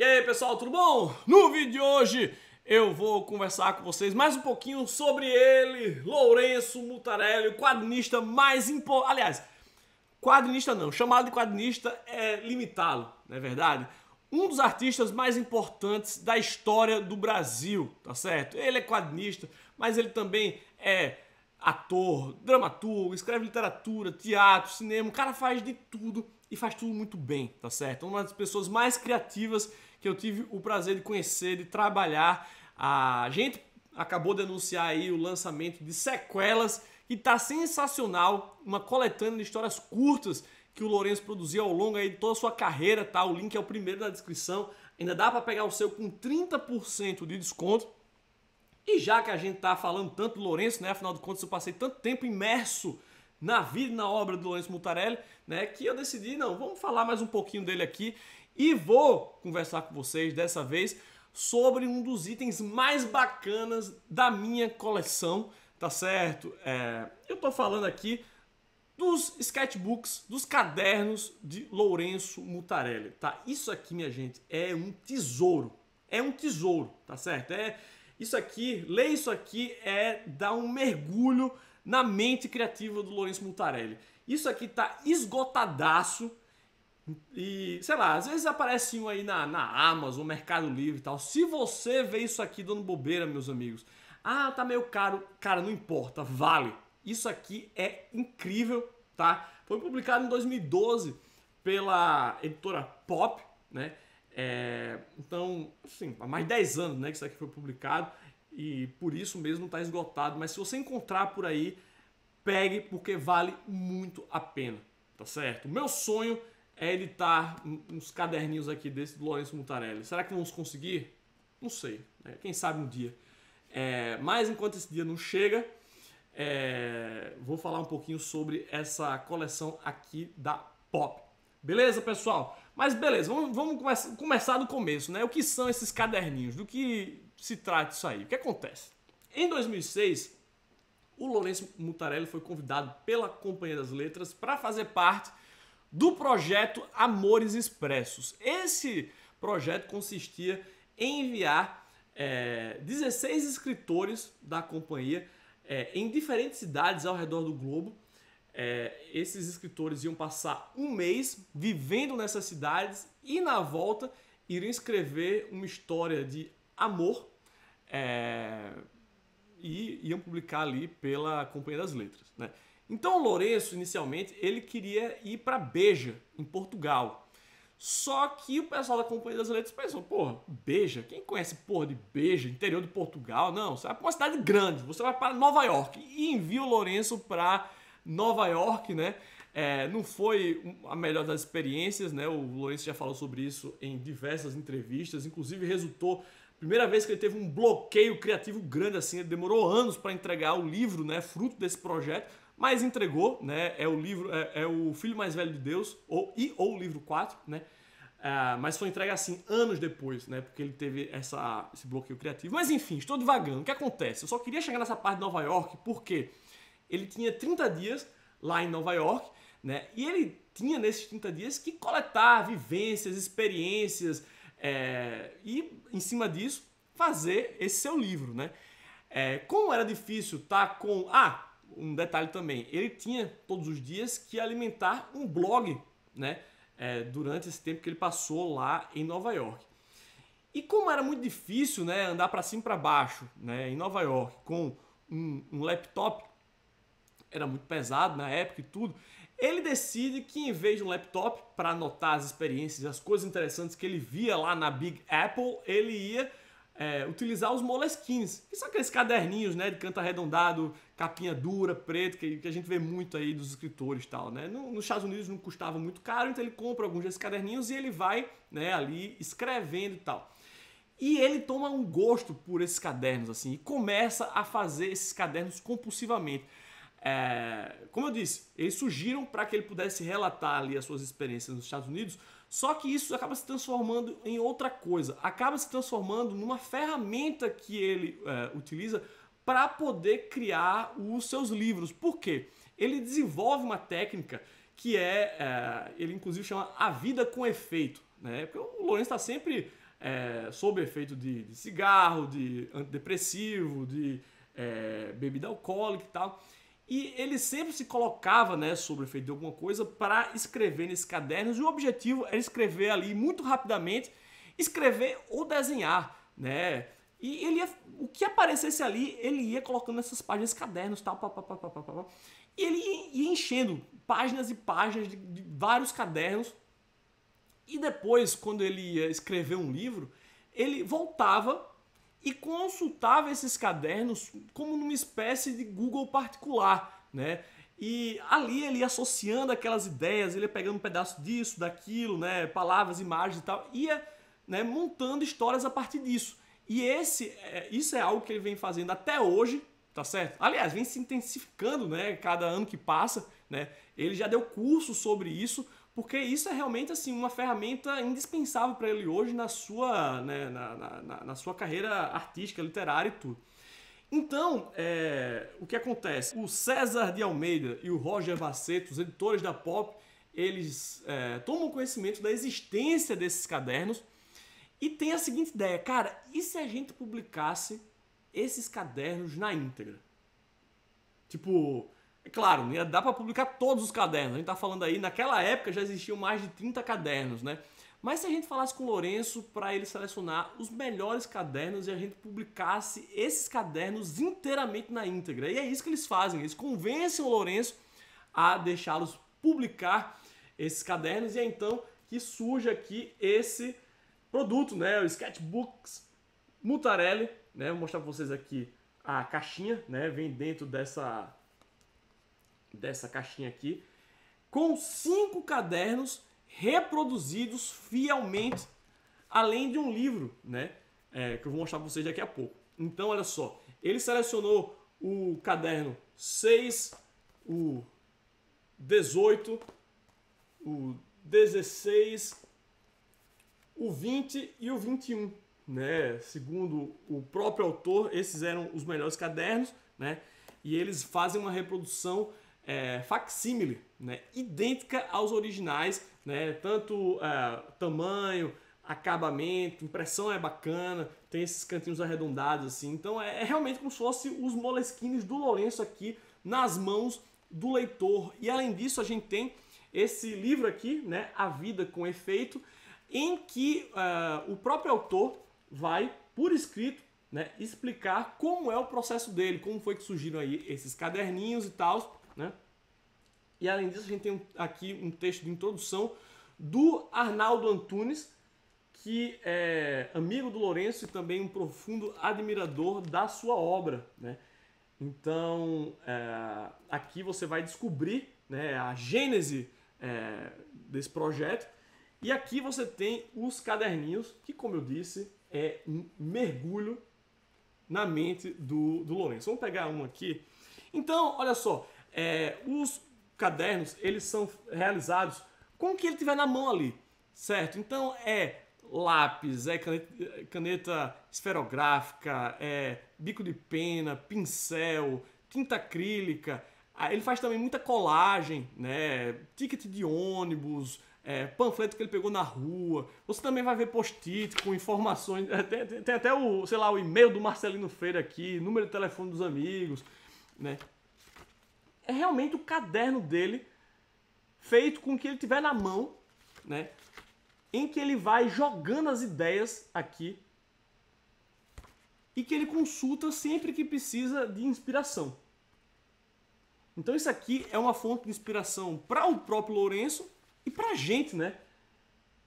E aí pessoal, tudo bom? No vídeo de hoje eu vou conversar com vocês mais um pouquinho sobre ele, Lourenço Mutarelli, o quadrinista mais importante. Aliás, quadrinista não, chamado de quadrinista é limitá-lo, não é verdade? Um dos artistas mais importantes da história do Brasil, tá certo? Ele é quadrinista, mas ele também é ator, dramaturgo, escreve literatura, teatro, cinema, o cara faz de tudo e faz tudo muito bem, tá certo? Uma das pessoas mais criativas que eu tive o prazer de conhecer, de trabalhar. A gente acabou de anunciar aí o lançamento de sequelas que tá sensacional, uma coletânea de histórias curtas que o Lourenço produziu ao longo aí de toda a sua carreira, tá? O link é o primeiro na descrição. Ainda dá para pegar o seu com 30% de desconto. E já que a gente tá falando tanto do Lourenço, né? Afinal de contas, eu passei tanto tempo imerso na vida e na obra do Lourenço Mutarelli, né? Que eu decidi, não, vamos falar mais um pouquinho dele aqui. E vou conversar com vocês dessa vez sobre um dos itens mais bacanas da minha coleção, tá certo? É, eu tô falando aqui dos sketchbooks, dos cadernos de Lourenço Mutarelli, tá? Isso aqui, minha gente, é um tesouro. É um tesouro, tá certo? É isso aqui, ler isso aqui é dar um mergulho na mente criativa do Lourenço Mutarelli. Isso aqui tá esgotadaço, e, sei lá, às vezes aparece um aí na, na Amazon, Mercado Livre e tal. Se você vê isso aqui dando bobeira, meus amigos, ah, tá meio caro. Cara, não importa, vale. Isso aqui é incrível, tá? Foi publicado em 2012 pela editora Pop, né? É, então, assim, há mais de 10 anos né, que isso aqui foi publicado e por isso mesmo está esgotado. Mas se você encontrar por aí, pegue porque vale muito a pena, tá certo? O meu sonho é editar tá uns caderninhos aqui desse do Lourenço Mutarelli. Será que vamos conseguir? Não sei. Né? Quem sabe um dia. É, mas enquanto esse dia não chega, é, vou falar um pouquinho sobre essa coleção aqui da Pop. Beleza, pessoal? Mas beleza, vamos, vamos começar do começo, né? O que são esses caderninhos? Do que se trata isso aí? O que acontece? Em 2006, o Lourenço Mutarelli foi convidado pela Companhia das Letras para fazer parte do projeto Amores Expressos. Esse projeto consistia em enviar é, 16 escritores da companhia é, em diferentes cidades ao redor do globo. É, esses escritores iam passar um mês vivendo nessas cidades e na volta iriam escrever uma história de amor é, e iam publicar ali pela Companhia das Letras. Né? Então o Lourenço, inicialmente, ele queria ir para Beja, em Portugal. Só que o pessoal da Companhia das Letras pensou, porra, Beja, quem conhece porra de Beja, interior de Portugal? Não, você vai para uma cidade grande, você vai para Nova York. E envia o Lourenço para Nova York, né? É, não foi a melhor das experiências, né? O Lourenço já falou sobre isso em diversas entrevistas, inclusive resultou primeira vez que ele teve um bloqueio criativo grande assim, ele demorou anos para entregar o livro, né, fruto desse projeto, mas entregou, né? É o livro, é, é o Filho Mais Velho de Deus, ou, e ou o livro 4, né? Uh, mas foi entregue assim anos depois, né? Porque ele teve essa, esse bloqueio criativo. Mas enfim, estou devagando. O que acontece? Eu só queria chegar nessa parte de Nova York porque ele tinha 30 dias lá em Nova York, né? E ele tinha nesses 30 dias que coletar vivências, experiências é, e, em cima disso, fazer esse seu livro, né? É, como era difícil estar tá com. Ah, um detalhe também, ele tinha todos os dias que alimentar um blog, né? É, durante esse tempo que ele passou lá em Nova York. E como era muito difícil, né, andar para cima e para baixo, né, em Nova York com um, um laptop, era muito pesado na época e tudo. Ele decide que em vez de um laptop para anotar as experiências, as coisas interessantes que ele via lá na Big Apple, ele ia é, utilizar os moleskins, que são aqueles caderninhos, né, de canto arredondado, capinha dura, preto, que, que a gente vê muito aí dos escritores e tal, né? No, nos Estados Unidos não custava muito caro, então ele compra alguns desses caderninhos e ele vai, né, ali escrevendo e tal. E ele toma um gosto por esses cadernos, assim, e começa a fazer esses cadernos compulsivamente. É, como eu disse, eles surgiram para que ele pudesse relatar ali as suas experiências nos Estados Unidos, só que isso acaba se transformando em outra coisa, acaba se transformando numa ferramenta que ele é, utiliza para poder criar os seus livros. Por quê? Ele desenvolve uma técnica que é, é ele inclusive chama a vida com efeito, né? Porque o Lourenço está sempre é, sob efeito de, de, cigarro, de antidepressivo, de é, bebida alcoólica e tal. E ele sempre se colocava né, sobre o efeito de alguma coisa para escrever nesses cadernos. E o objetivo era escrever ali muito rapidamente, escrever ou desenhar, né? E ele ia, o que aparecesse ali, ele ia colocando nessas páginas, cadernos, tal, papapá, papapá. E ele ia enchendo páginas e páginas de, de vários cadernos. E depois, quando ele ia escrever um livro, ele voltava e consultava esses cadernos como numa espécie de Google particular, né? E ali ele associando aquelas ideias, ele ia pegando um pedaço disso, daquilo, né, palavras, imagens e tal, ia né, montando histórias a partir disso. E esse, é, isso é algo que ele vem fazendo até hoje, tá certo? Aliás, vem se intensificando, né, cada ano que passa, né? Ele já deu curso sobre isso, porque isso é realmente assim uma ferramenta indispensável para ele hoje na sua, né, na, na, na, sua carreira artística, literária e tudo. Então, é, o que acontece? O César de Almeida e o Roger Baceto, os editores da Pop, eles é, tomam conhecimento da existência desses cadernos e tem a seguinte ideia, cara, e se a gente publicasse esses cadernos na íntegra? Tipo, é claro, não né, ia dar para publicar todos os cadernos. A gente está falando aí, naquela época já existiam mais de 30 cadernos, né? Mas se a gente falasse com o Lourenço para ele selecionar os melhores cadernos e a gente publicasse esses cadernos inteiramente na íntegra. E é isso que eles fazem, eles convencem o Lourenço a deixá-los publicar esses cadernos e é então que surge aqui esse produto, né, o Sketchbooks Mutarelli, né? Vou mostrar para vocês aqui a caixinha, né? Vem dentro dessa dessa caixinha aqui, com cinco cadernos reproduzidos fielmente, além de um livro, né? É, que eu vou mostrar para vocês daqui a pouco. Então, olha só, ele selecionou o caderno 6, o 18, o 16, o 20 e o 21. Né? Segundo o próprio autor, esses eram os melhores cadernos, né? E eles fazem uma reprodução é, facsímile, né, idêntica aos originais, né, tanto é, tamanho, acabamento, impressão é bacana, tem esses cantinhos arredondados assim, então é, é realmente como se fosse os moleskines do Lourenço aqui nas mãos do leitor. E além disso a gente tem esse livro aqui, né, A Vida com Efeito, em que uh, o próprio autor vai, por escrito, né, explicar como é o processo dele, como foi que surgiram aí esses caderninhos e tal. E além disso, a gente tem aqui um texto de introdução do Arnaldo Antunes, que é amigo do Lourenço e também um profundo admirador da sua obra. Né? Então, é, aqui você vai descobrir né, a gênese é, desse projeto. E aqui você tem os caderninhos, que, como eu disse, é um mergulho na mente do, do Lourenço. Vamos pegar um aqui. Então, olha só, é, os cadernos, eles são realizados com o que ele tiver na mão ali, certo? Então é lápis, é caneta, caneta esferográfica, é bico de pena, pincel, tinta acrílica. Ah, ele faz também muita colagem, né? Ticket de ônibus, é, panfleto que ele pegou na rua. Você também vai ver post-it com informações. Tem, tem, tem, até o, sei lá, o e-mail do Marcelino Freire aqui, número de telefone dos amigos, né? é realmente o caderno dele feito com o que ele tiver na mão, né? Em que ele vai jogando as ideias aqui e que ele consulta sempre que precisa de inspiração. Então isso aqui é uma fonte de inspiração para o próprio Lourenço e para a gente, né?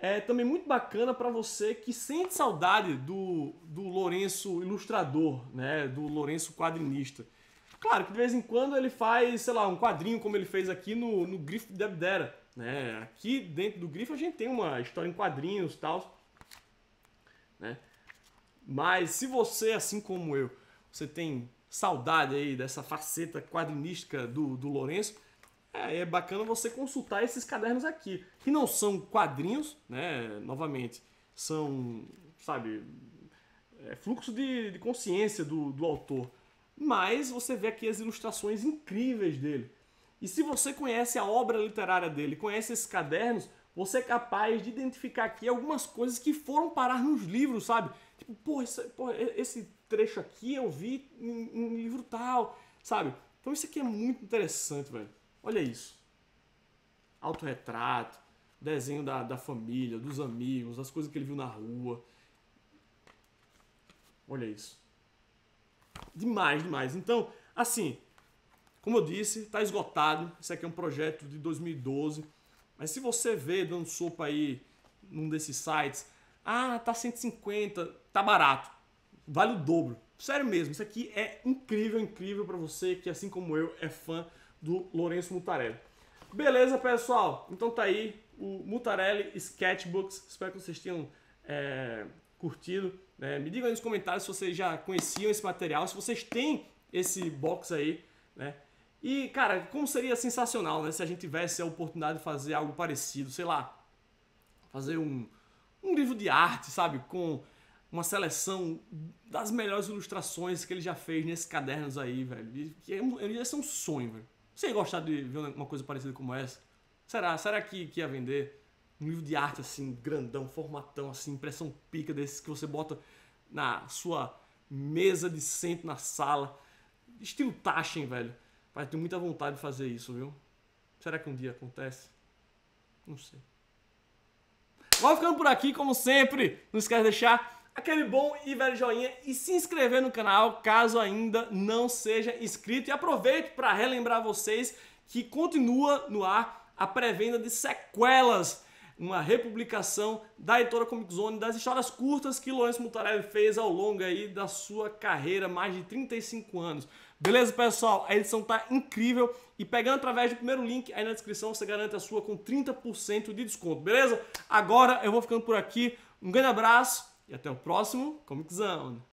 É também muito bacana para você que sente saudade do, do Lourenço ilustrador, né? Do Lourenço quadrinista. Claro que de vez em quando ele faz, sei lá, um quadrinho como ele fez aqui no, no Grifo de Abdera. Né? Aqui dentro do Grifo a gente tem uma história em quadrinhos e tal. Né? Mas se você, assim como eu, você tem saudade aí dessa faceta quadrinística do, do Lourenço, é, é bacana você consultar esses cadernos aqui, que não são quadrinhos, né? Novamente, são, sabe, é, fluxo de, de consciência do, do autor mas você vê aqui as ilustrações incríveis dele. E se você conhece a obra literária dele, conhece esses cadernos, você é capaz de identificar aqui algumas coisas que foram parar nos livros, sabe? Tipo, pô, esse, pô, esse trecho aqui eu vi em, em livro tal, sabe? Então isso aqui é muito interessante, velho. Olha isso. Autorretrato, desenho da, da família, dos amigos, as coisas que ele viu na rua. Olha isso. Demais, demais. Então, assim, como eu disse, está esgotado. Isso aqui é um projeto de 2012. Mas se você vê dando sopa aí num desses sites, ah, tá 150, tá barato. Vale o dobro. Sério mesmo, isso aqui é incrível, incrível para você que, assim como eu, é fã do Lourenço Mutarelli. Beleza, pessoal? Então tá aí o Mutarelli Sketchbooks. Espero que vocês tenham é, curtido. Né? Me digam aí nos comentários se vocês já conheciam esse material, se vocês têm esse box aí, né? E, cara, como seria sensacional, né? Se a gente tivesse a oportunidade de fazer algo parecido, sei lá, fazer um, um livro de arte, sabe? Com uma seleção das melhores ilustrações que ele já fez nesses cadernos aí, velho. É ia ser um sonho, velho. Você ia gostar de ver uma coisa parecida como essa? Será? Será que, que ia vender? um livro de arte assim, grandão, formatão, assim, impressão pica desses que você bota na sua mesa de centro na sala. Estilo Taschen, velho. Mas tenho muita vontade de fazer isso, viu? Será que um dia acontece? Não sei. Vou ficando por aqui, como sempre. Não esquece de deixar aquele bom e velho joinha e se inscrever no canal caso ainda não seja inscrito. E aproveito para relembrar vocês que continua no ar a pré-venda de sequelas uma republicação da editora Comic Zone das histórias curtas que Lourenço Mutarelli fez ao longo aí da sua carreira, mais de 35 anos. Beleza, pessoal? A edição tá incrível e pegando através do primeiro link aí na descrição, você garante a sua com 30% de desconto, beleza? Agora eu vou ficando por aqui. Um grande abraço e até o próximo Comic Zone.